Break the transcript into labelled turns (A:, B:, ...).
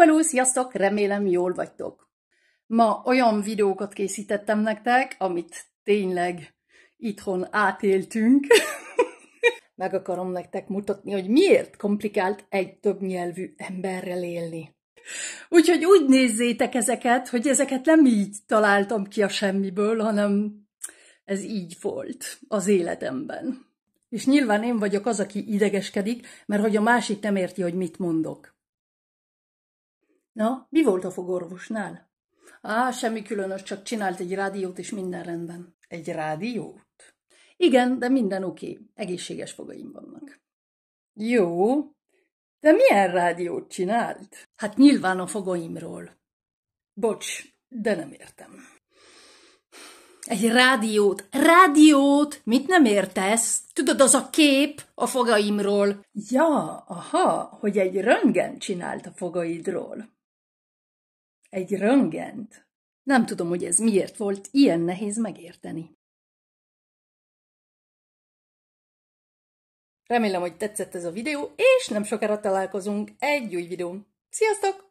A: Hello, sziasztok! Remélem jól vagytok. Ma olyan videókat készítettem nektek, amit tényleg itthon átéltünk. Meg akarom nektek mutatni, hogy miért komplikált egy több nyelvű emberrel élni. Úgyhogy úgy nézzétek ezeket, hogy ezeket nem így találtam ki a semmiből, hanem ez így volt az életemben. És nyilván én vagyok az, aki idegeskedik, mert hogy a másik nem érti, hogy mit mondok. Na, mi volt a fogorvosnál? Á, semmi különös, csak csinált egy rádiót, és minden rendben. Egy rádiót? Igen, de minden oké. Okay. Egészséges fogaim vannak. Jó. De milyen rádiót csinált? Hát nyilván a fogaimról. Bocs, de nem értem. Egy rádiót. Rádiót! Mit nem értesz? Tudod, az a kép a fogaimról. Ja, aha, hogy egy röntgen csinált a
B: fogaidról. Egy röngent? Nem tudom, hogy ez miért volt ilyen nehéz megérteni. Remélem, hogy tetszett ez a videó, és nem sokára találkozunk egy új videón. Sziasztok!